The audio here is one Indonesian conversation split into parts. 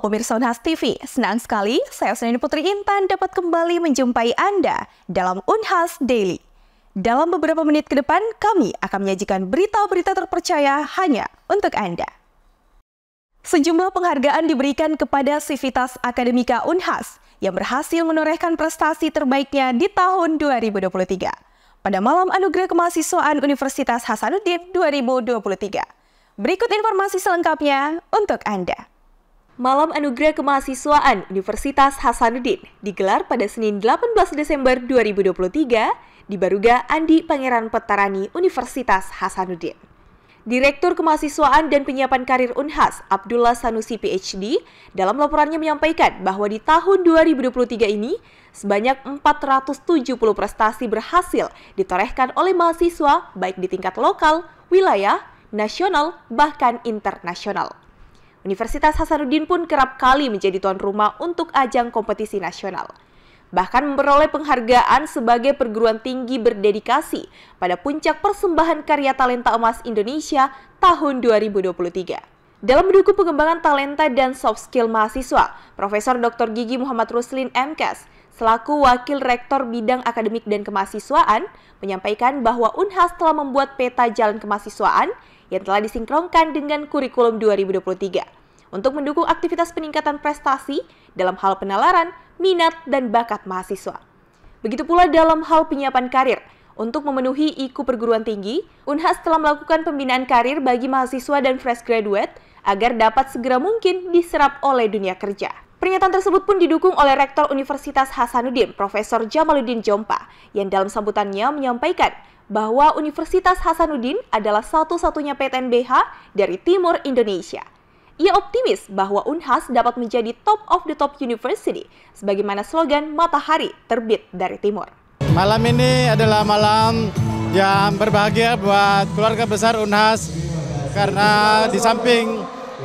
pemirsa Unhas TV, senang sekali saya Senin Putri Intan dapat kembali menjumpai Anda dalam Unhas Daily. Dalam beberapa menit ke depan, kami akan menyajikan berita-berita terpercaya hanya untuk Anda. Sejumlah penghargaan diberikan kepada civitas Akademika Unhas yang berhasil menorehkan prestasi terbaiknya di tahun 2023 pada Malam Anugerah Kemahasiswaan Universitas Hasanuddin 2023. Berikut informasi selengkapnya untuk Anda. Malam Anugerah Kemahasiswaan Universitas Hasanuddin digelar pada Senin 18 Desember 2023 di Baruga Andi Pangeran Petarani Universitas Hasanuddin. Direktur Kemahasiswaan dan Penyiapan Karir Unhas, Abdullah Sanusi PhD, dalam laporannya menyampaikan bahwa di tahun 2023 ini, sebanyak 470 prestasi berhasil ditorehkan oleh mahasiswa baik di tingkat lokal, wilayah, nasional, bahkan internasional. Universitas Hasanuddin pun kerap kali menjadi tuan rumah untuk ajang kompetisi nasional. Bahkan memperoleh penghargaan sebagai perguruan tinggi berdedikasi pada puncak persembahan karya talenta emas Indonesia tahun 2023. Dalam mendukung pengembangan talenta dan soft skill mahasiswa, Profesor Dr. Gigi Muhammad Ruslin MKS selaku Wakil Rektor Bidang Akademik dan Kemahasiswaan menyampaikan bahwa Unhas telah membuat peta jalan kemahasiswaan yang telah disinkronkan dengan kurikulum 2023 untuk mendukung aktivitas peningkatan prestasi dalam hal penalaran, minat, dan bakat mahasiswa. Begitu pula dalam hal penyiapan karir, untuk memenuhi IKU perguruan tinggi, Unhas telah melakukan pembinaan karir bagi mahasiswa dan fresh graduate agar dapat segera mungkin diserap oleh dunia kerja. Pernyataan tersebut pun didukung oleh Rektor Universitas Hasanuddin, Profesor Jamaluddin Jompa, yang dalam sambutannya menyampaikan bahwa Universitas Hasanuddin adalah satu-satunya PTNBH dari timur Indonesia. Ia optimis bahwa Unhas dapat menjadi top of the top university, sebagaimana slogan matahari terbit dari timur. Malam ini adalah malam yang berbahagia buat keluarga besar Unhas karena di samping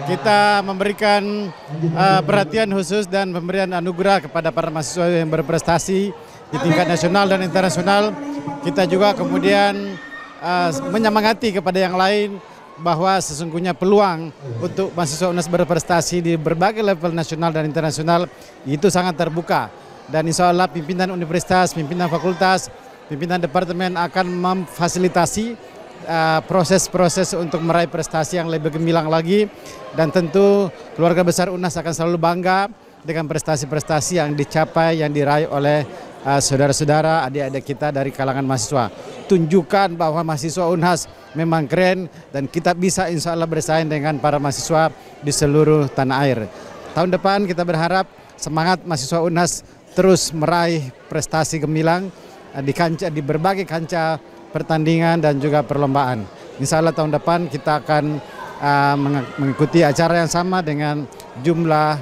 kita memberikan uh, perhatian khusus dan pemberian anugerah kepada para mahasiswa yang berprestasi di tingkat nasional dan internasional. Kita juga kemudian uh, menyemangati kepada yang lain bahwa sesungguhnya peluang untuk mahasiswa UNES berprestasi di berbagai level nasional dan internasional itu sangat terbuka. Dan insya Allah pimpinan universitas, pimpinan fakultas, pimpinan departemen akan memfasilitasi Eh, proses-proses uh, untuk meraih prestasi yang lebih gemilang lagi dan tentu keluarga besar UNAS akan selalu bangga dengan prestasi-prestasi yang dicapai yang diraih oleh eh, saudara-saudara adik-adik kita dari kalangan mahasiswa. Tunjukkan bahwa mahasiswa UNHAS memang keren dan kita bisa insya Allah bersaing dengan para mahasiswa di seluruh tanah air. Tahun depan kita berharap semangat mahasiswa UNHAS terus meraih prestasi gemilang eh, di, kanca, di berbagai kancah pertandingan dan juga perlombaan. Insya Allah tahun depan kita akan uh, mengikuti acara yang sama dengan jumlah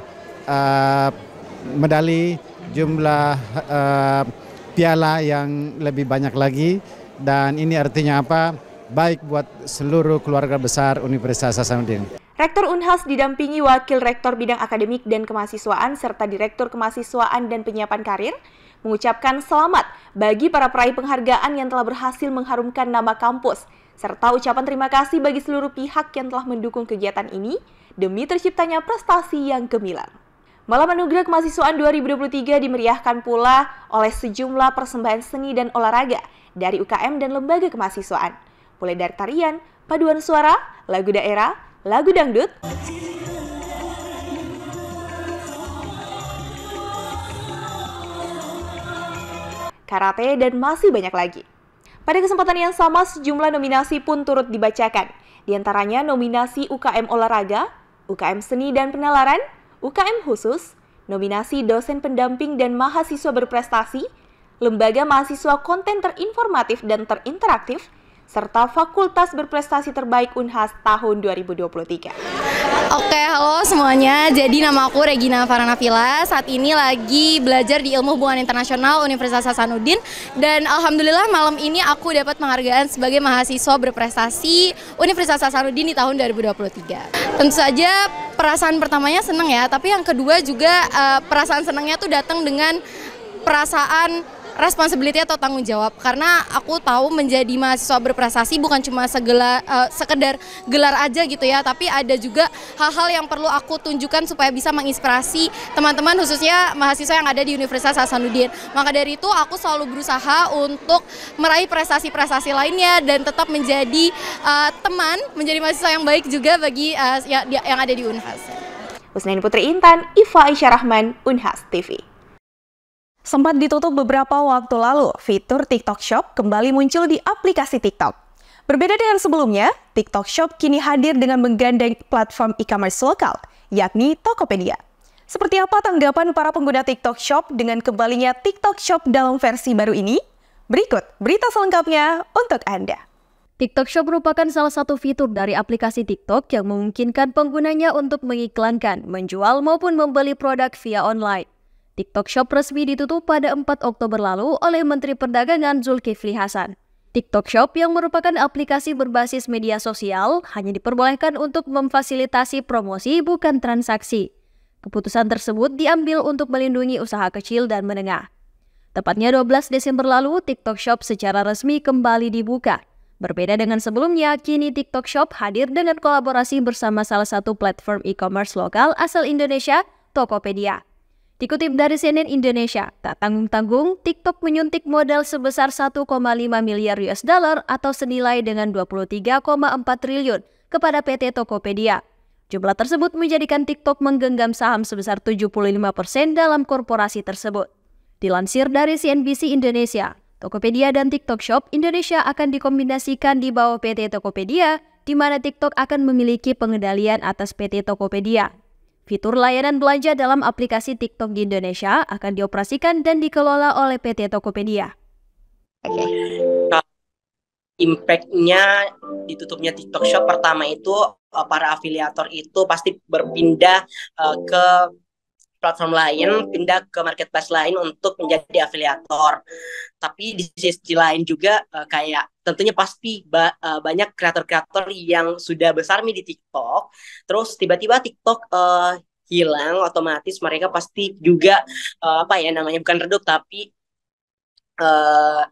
uh, medali, jumlah uh, piala yang lebih banyak lagi dan ini artinya apa? Baik buat seluruh keluarga besar Universitas Hasanuddin. Rektor Unhas didampingi Wakil Rektor Bidang Akademik dan Kemahasiswaan serta Direktur Kemahasiswaan dan Penyiapan Karir mengucapkan selamat bagi para peraih penghargaan yang telah berhasil mengharumkan nama kampus, serta ucapan terima kasih bagi seluruh pihak yang telah mendukung kegiatan ini demi terciptanya prestasi yang gemilang. Malam Anugerah Kemahasiswaan 2023 dimeriahkan pula oleh sejumlah persembahan seni dan olahraga dari UKM dan lembaga kemahasiswaan, mulai dari tarian, paduan suara, lagu daerah, lagu dangdut, karate, dan masih banyak lagi. Pada kesempatan yang sama, sejumlah nominasi pun turut dibacakan. Di antaranya nominasi UKM Olahraga, UKM Seni dan Penalaran, UKM Khusus, nominasi dosen pendamping dan mahasiswa berprestasi, lembaga mahasiswa konten terinformatif dan terinteraktif, serta fakultas berprestasi terbaik UNHAS tahun 2023. Oke, halo semuanya. Jadi nama aku Regina Farana Faranavila. Saat ini lagi belajar di Ilmu Hubungan Internasional Universitas Hasanuddin dan alhamdulillah malam ini aku dapat penghargaan sebagai mahasiswa berprestasi Universitas Hasanuddin di tahun 2023. Tentu saja perasaan pertamanya senang ya, tapi yang kedua juga eh, perasaan senangnya tuh datang dengan perasaan responsibility atau tanggung jawab karena aku tahu menjadi mahasiswa berprestasi bukan cuma segala uh, eh, sekedar gelar aja gitu ya tapi ada juga hal-hal yang perlu aku tunjukkan supaya bisa menginspirasi teman-teman khususnya mahasiswa yang ada di Universitas Hasanuddin maka dari itu aku selalu berusaha untuk meraih prestasi-prestasi lainnya dan tetap menjadi uh, teman menjadi mahasiswa yang baik juga bagi uh, yang ada di Unhas Usnain Putri Intan, Iva Aisyah Rahman, Unhas TV. Sempat ditutup beberapa waktu lalu, fitur TikTok Shop kembali muncul di aplikasi TikTok. Berbeda dengan sebelumnya, TikTok Shop kini hadir dengan menggandeng platform e-commerce lokal, yakni Tokopedia. Seperti apa tanggapan para pengguna TikTok Shop dengan kembalinya TikTok Shop dalam versi baru ini? Berikut berita selengkapnya untuk Anda. TikTok Shop merupakan salah satu fitur dari aplikasi TikTok yang memungkinkan penggunanya untuk mengiklankan, menjual maupun membeli produk via online. TikTok Shop resmi ditutup pada 4 Oktober lalu oleh Menteri Perdagangan Zulkifli Hasan. TikTok Shop yang merupakan aplikasi berbasis media sosial hanya diperbolehkan untuk memfasilitasi promosi bukan transaksi. Keputusan tersebut diambil untuk melindungi usaha kecil dan menengah. Tepatnya 12 Desember lalu, TikTok Shop secara resmi kembali dibuka. Berbeda dengan sebelumnya, kini TikTok Shop hadir dengan kolaborasi bersama salah satu platform e-commerce lokal asal Indonesia, Tokopedia. Dikutip dari CNN Indonesia, tak tanggung-tanggung, TikTok menyuntik modal sebesar 1,5 miliar US dollar atau senilai dengan 23,4 triliun kepada PT Tokopedia. Jumlah tersebut menjadikan TikTok menggenggam saham sebesar 75% persen dalam korporasi tersebut. Dilansir dari CNBC Indonesia, Tokopedia dan TikTok Shop Indonesia akan dikombinasikan di bawah PT Tokopedia, di mana TikTok akan memiliki pengendalian atas PT Tokopedia. Fitur layanan belanja dalam aplikasi TikTok di Indonesia akan dioperasikan dan dikelola oleh PT Tokopedia. Oke. Okay. Nah, impact-nya ditutupnya TikTok Shop pertama itu eh, para afiliator itu pasti berpindah uh, ke platform lain hmm. pindah ke marketplace lain untuk menjadi afiliator. Tapi di sisi lain juga uh, kayak tentunya pasti ba uh, banyak kreator-kreator yang sudah besar nih di TikTok, terus tiba-tiba TikTok uh, hilang, otomatis mereka pasti juga uh, apa ya namanya bukan redup tapi uh,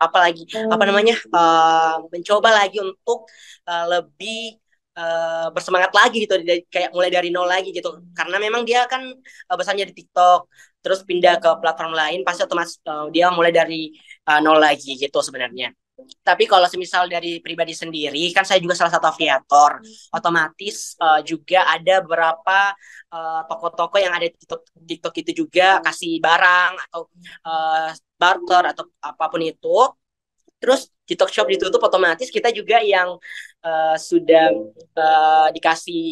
apalagi apa hmm. namanya uh, mencoba lagi untuk uh, lebih Eh, bersemangat lagi gitu kayak mulai dari nol lagi gitu karena memang dia kan uh, besarnya di TikTok terus pindah ke platform lain pasti otomatis uh, dia mulai dari uh, nol lagi gitu sebenarnya tapi kalau semisal dari pribadi sendiri kan saya juga salah satu afiliator otomatis uh, juga ada beberapa toko toko-toko yang ada di TikTok, TikTok itu juga kasih barang atau uh, barter atau apapun itu terus TikTok shop ditutup otomatis kita juga yang Eh, sudah uh, dikasih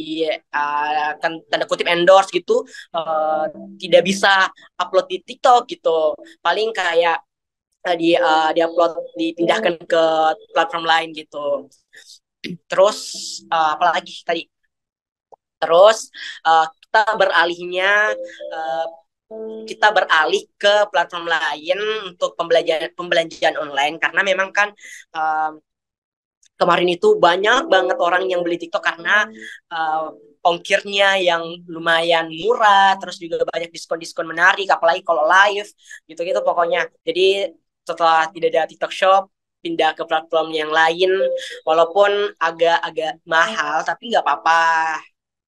uh, tanda kutip endorse gitu uh, tidak bisa upload di TikTok gitu paling kayak uh, di uh, di upload dipindahkan ke platform lain gitu terus uh, apalagi tadi terus uh, kita beralihnya uh, kita beralih ke platform lain untuk pembelajaran pembelanjaan online karena memang kan kemarin itu banyak banget orang yang beli TikTok karena uh, ongkirnya yang lumayan murah, terus juga banyak diskon-diskon menarik, apalagi kalau live gitu-gitu pokoknya. Jadi setelah tidak ada TikTok Shop, pindah ke platform yang lain, walaupun agak-agak mahal, tapi nggak apa-apa.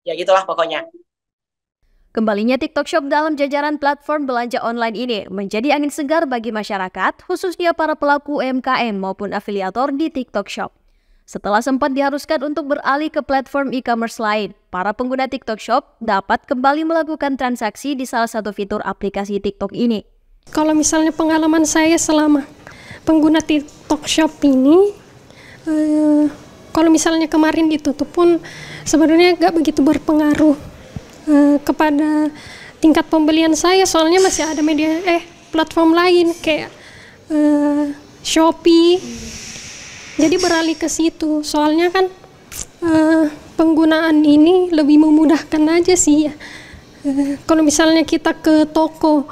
Ya gitulah pokoknya. Kembalinya TikTok Shop dalam jajaran platform belanja online ini menjadi angin segar bagi masyarakat, khususnya para pelaku UMKM maupun afiliator di TikTok Shop. Setelah sempat diharuskan untuk beralih ke platform e-commerce lain, para pengguna TikTok Shop dapat kembali melakukan transaksi di salah satu fitur aplikasi TikTok ini. Kalau misalnya pengalaman saya selama pengguna TikTok Shop ini, eh, kalau misalnya kemarin ditutup pun sebenarnya nggak begitu berpengaruh eh, kepada tingkat pembelian saya, soalnya masih ada media eh platform lain kayak eh, Shopee jadi beralih ke situ soalnya kan uh, penggunaan ini lebih memudahkan aja sih ya uh, kalau misalnya kita ke toko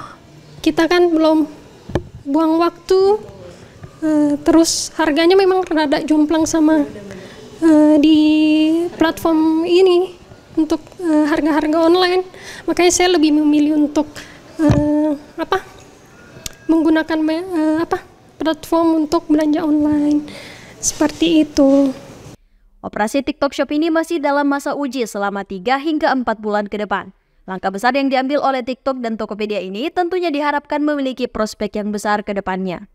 kita kan belum buang waktu uh, terus harganya memang rada jomplang sama uh, di platform ini untuk harga-harga uh, online makanya saya lebih memilih untuk uh, apa menggunakan uh, apa platform untuk belanja online. Seperti itu. Operasi TikTok Shop ini masih dalam masa uji selama 3 hingga 4 bulan ke depan. Langkah besar yang diambil oleh TikTok dan Tokopedia ini tentunya diharapkan memiliki prospek yang besar ke depannya.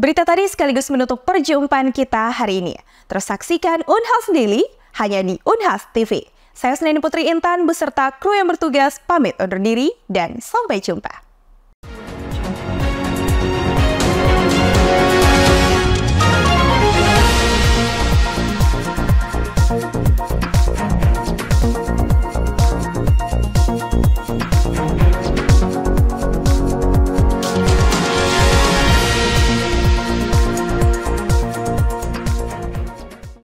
Berita tadi sekaligus menutup perjumpaan kita hari ini. Terus saksikan Unhas Daily hanya di Unhas TV. Saya Senin Putri Intan beserta kru yang bertugas pamit undur diri dan sampai jumpa.